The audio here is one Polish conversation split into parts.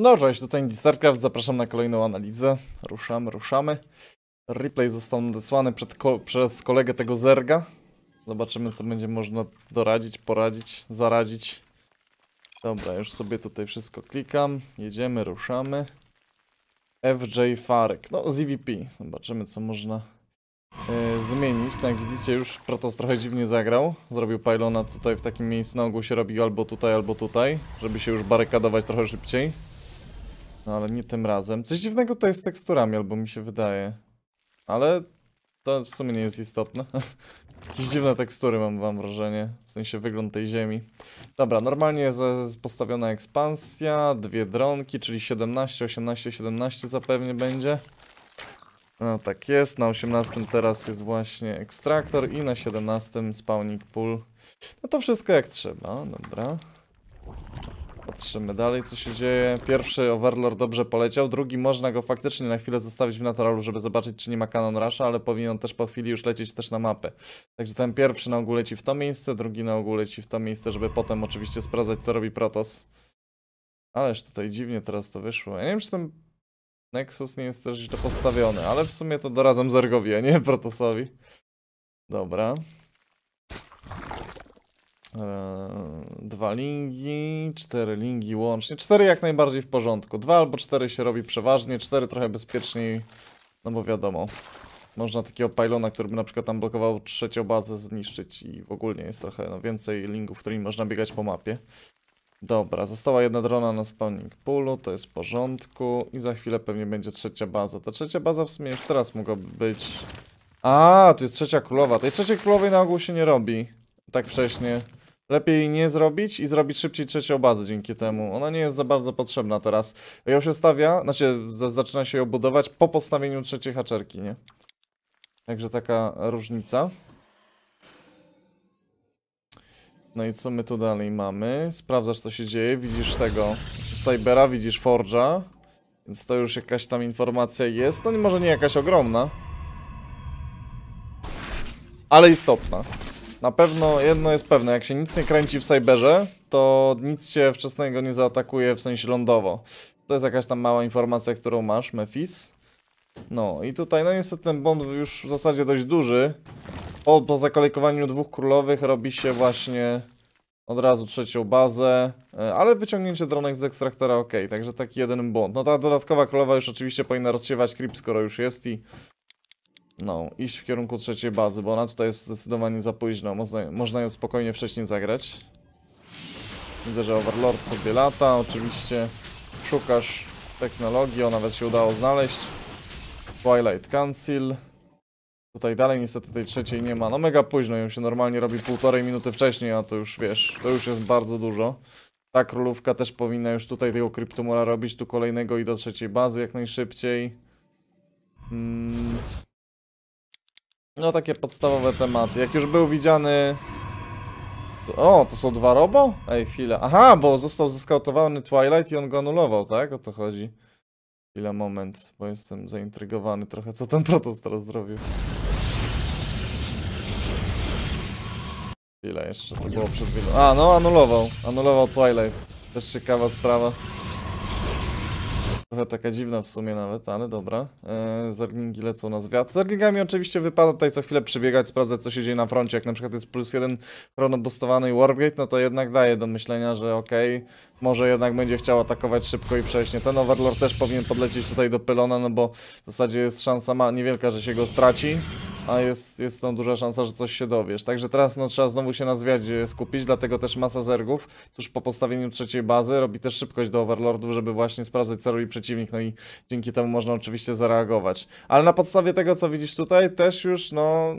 No cześć, tutaj Starcraft, zapraszam na kolejną analizę. Ruszamy, ruszamy. Replay został nadesłany ko przez kolegę tego zerga. Zobaczymy, co będzie można doradzić, poradzić, zaradzić. Dobra, już sobie tutaj wszystko klikam. Jedziemy, ruszamy. FJ Farek, no z EVP. Zobaczymy, co można yy, zmienić. Tak jak widzicie, już Protos trochę dziwnie zagrał. Zrobił pylona tutaj w takim miejscu. Na ogół się robił albo tutaj, albo tutaj, żeby się już barykadować trochę szybciej. No ale nie tym razem. Coś dziwnego to jest z teksturami, albo mi się wydaje. Ale to w sumie nie jest istotne. Jakieś dziwne tekstury mam wam wrażenie, w sensie wygląd tej ziemi. Dobra, normalnie jest postawiona ekspansja, dwie dronki, czyli 17, 18, 17 zapewnie będzie. No tak jest, na 18 teraz jest właśnie ekstraktor i na 17 spawnik pool. No to wszystko jak trzeba, dobra. Patrzymy dalej, co się dzieje. Pierwszy Overlord dobrze poleciał, drugi można go faktycznie na chwilę zostawić w naturalu, żeby zobaczyć, czy nie ma Canon Rusha, ale powinien też po chwili już lecieć też na mapę. Także ten pierwszy na ogół leci w to miejsce, drugi na ogół leci w to miejsce, żeby potem oczywiście sprawdzać, co robi Protos. Ależ tutaj dziwnie teraz to wyszło. Ja nie wiem, czy ten Nexus nie jest też źle postawiony, ale w sumie to doradzam Zergowi, a nie Protosowi. Dobra. E, dwa lingi, cztery lingi łącznie. Cztery jak najbardziej w porządku. Dwa albo cztery się robi przeważnie, cztery trochę bezpieczniej, no bo wiadomo. Można takiego pylona, który by na przykład tam blokował trzecią bazę, zniszczyć i w ogóle jest trochę no, więcej lingów, którymi można biegać po mapie. Dobra, została jedna drona na spawning poolu, to jest w porządku i za chwilę pewnie będzie trzecia baza. Ta trzecia baza w sumie już teraz mogłaby być... A, tu jest trzecia królowa. Tej trzeciej królowej na ogół się nie robi tak wcześnie. Lepiej nie zrobić i zrobić szybciej trzecią bazę dzięki temu. Ona nie jest za bardzo potrzebna teraz. Ją się stawia, znaczy zaczyna się ją budować po postawieniu trzeciej haczerki, nie? Także taka różnica. No i co my tu dalej mamy? Sprawdzasz co się dzieje, widzisz tego Cybera, widzisz Forge'a. Więc to już jakaś tam informacja jest, no może nie jakaś ogromna. Ale istotna. Na pewno jedno jest pewne, jak się nic nie kręci w Cyberze, to nic cię wczesnego nie zaatakuje, w sensie lądowo. To jest jakaś tam mała informacja, którą masz, Mephis. No i tutaj, no niestety ten bond już w zasadzie dość duży. Po, po zakolekowaniu dwóch królowych robi się właśnie od razu trzecią bazę, e, ale wyciągnięcie dronek z ekstraktora ok, także taki jeden błąd. No ta dodatkowa królowa już oczywiście powinna rozsiewać creep, skoro już jest i no, iść w kierunku trzeciej bazy, bo ona tutaj jest zdecydowanie za późno. Można, można ją spokojnie wcześniej zagrać. Widzę, że Overlord sobie lata, oczywiście szukasz technologii, o nawet się udało znaleźć. Twilight Council. Tutaj dalej niestety tej trzeciej nie ma. No mega późno, ją się normalnie robi półtorej minuty wcześniej, a to już wiesz, to już jest bardzo dużo. Ta królówka też powinna już tutaj tego kryptomora robić, tu kolejnego i do trzeciej bazy jak najszybciej. Hmm. No takie podstawowe tematy. Jak już był widziany... O, to są dwa robo? Ej, chwila. Aha, bo został zeskautowany Twilight i on go anulował, tak? O to chodzi. Chwila, moment, bo jestem zaintrygowany trochę, co ten protos teraz zrobił. Chwila, jeszcze to było przed chwilą. A, no, anulował. Anulował Twilight. Też ciekawa sprawa. Trochę taka dziwna w sumie nawet, ale dobra. Eee, zerglingi lecą na zwiat. zerglingami oczywiście wypada tutaj co chwilę przybiegać, sprawdzać co się dzieje na froncie. Jak na przykład jest plus jeden chronobustowany Wargate, no to jednak daje do myślenia, że okej, okay, może jednak będzie chciał atakować szybko i przejść. Ten Overlord też powinien podlecieć tutaj do pylona, no bo w zasadzie jest szansa ma niewielka, że się go straci a jest, jest tam duża szansa, że coś się dowiesz. Także teraz no, trzeba znowu się na zwiadzie skupić, dlatego też masa zergów tuż po postawieniu trzeciej bazy robi też szybkość do overlordów, żeby właśnie sprawdzać co robi przeciwnik, no i dzięki temu można oczywiście zareagować. Ale na podstawie tego, co widzisz tutaj, też już no...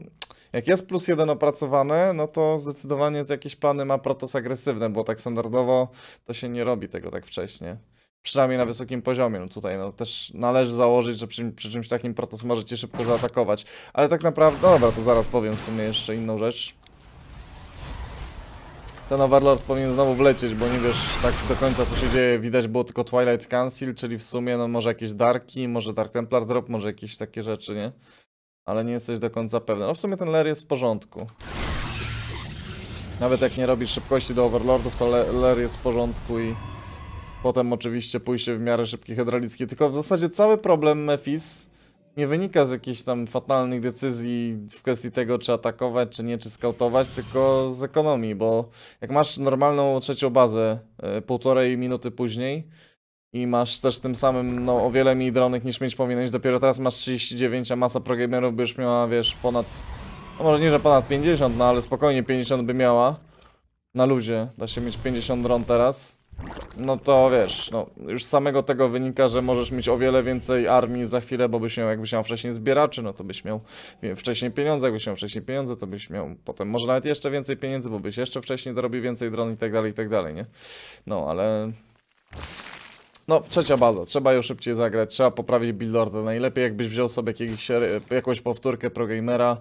Jak jest plus jeden opracowane, no to zdecydowanie jakieś plany ma protos agresywne, bo tak standardowo to się nie robi tego tak wcześnie. Przynajmniej na wysokim poziomie. No tutaj no, też należy założyć, że przy, przy czymś takim Protoss możecie szybko zaatakować. Ale tak naprawdę... No dobra, to zaraz powiem w sumie jeszcze inną rzecz. Ten Overlord powinien znowu wlecieć, bo nie wiesz tak do końca co się dzieje. Widać było tylko Twilight Council, czyli w sumie no może jakieś Darki, może Dark Templar Drop, może jakieś takie rzeczy, nie? Ale nie jesteś do końca pewny. No w sumie ten Ler jest w porządku. Nawet jak nie robisz szybkości do Overlordów, to Ler jest w porządku i... Potem oczywiście pójście w miarę szybkie hydraulickie, tylko w zasadzie cały problem Mephis nie wynika z jakichś tam fatalnych decyzji w kwestii tego, czy atakować, czy nie, czy skautować, tylko z ekonomii, bo jak masz normalną trzecią bazę y, półtorej minuty później i masz też tym samym no, o wiele mniej dronek niż mieć powinieneś, dopiero teraz masz 39, a masa progamerów by już miała, wiesz, ponad, no może nie, że ponad 50, no ale spokojnie 50 by miała, na luzie, da się mieć 50 dron teraz. No to wiesz, no już z samego tego wynika, że możesz mieć o wiele więcej armii za chwilę, bo byś miał, jakbyś miał wcześniej zbieraczy, no to byś miał wcześniej pieniądze, jakbyś miał wcześniej pieniądze, to byś miał potem może nawet jeszcze więcej pieniędzy, bo byś jeszcze wcześniej dorobił więcej dron i tak dalej, i tak dalej, nie? No, ale... No, trzecia baza. Trzeba ją szybciej zagrać, trzeba poprawić billboardy. Najlepiej jakbyś wziął sobie jakiegoś, jakąś powtórkę progamera,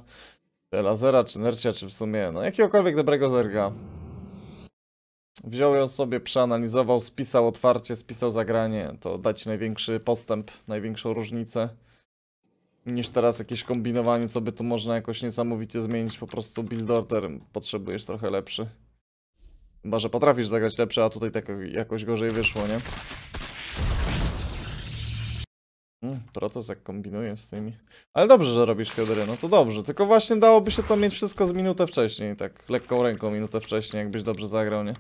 czy czy Nercia, czy w sumie, no jakiegokolwiek dobrego zerga. Wziął ją sobie, przeanalizował, spisał otwarcie, spisał zagranie. To dać największy postęp, największą różnicę. Niż teraz jakieś kombinowanie, co by tu można jakoś niesamowicie zmienić. Po prostu build order potrzebujesz trochę lepszy. Chyba, że potrafisz zagrać lepsze, a tutaj tak jakoś gorzej wyszło, nie? Mm, Protos jak kombinuje z tymi. Ale dobrze, że robisz Hydry, no to dobrze. Tylko właśnie dałoby się to mieć wszystko z minutę wcześniej, tak lekką ręką minutę wcześniej, jakbyś dobrze zagrał, nie?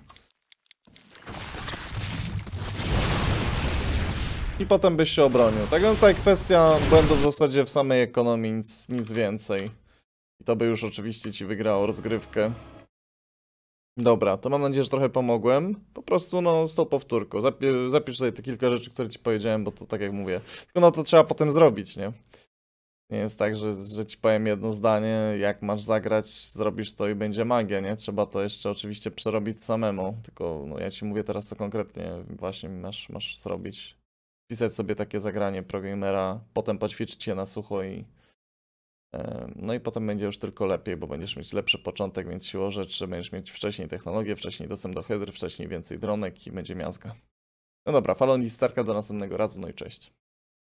i potem byś się obronił. Także no tutaj kwestia błędu w zasadzie w samej ekonomii, nic, nic więcej. I to by już oczywiście ci wygrało rozgrywkę. Dobra, to mam nadzieję, że trochę pomogłem. Po prostu, no, z tą powtórką. zapisz sobie te kilka rzeczy, które ci powiedziałem, bo to tak jak mówię. Tylko no to trzeba potem zrobić, nie? Nie jest tak, że, że ci powiem jedno zdanie, jak masz zagrać, zrobisz to i będzie magia, nie? Trzeba to jeszcze oczywiście przerobić samemu. Tylko no, ja ci mówię teraz, co konkretnie właśnie masz, masz zrobić pisać sobie takie zagranie programera, potem poćwiczyć je na sucho i e, no i potem będzie już tylko lepiej, bo będziesz mieć lepszy początek, więc siło rzeczy będziesz mieć wcześniej technologię, wcześniej dostęp do hydr, wcześniej więcej dronek i będzie miazga. No dobra, Falon i Starka do następnego razu, no i cześć.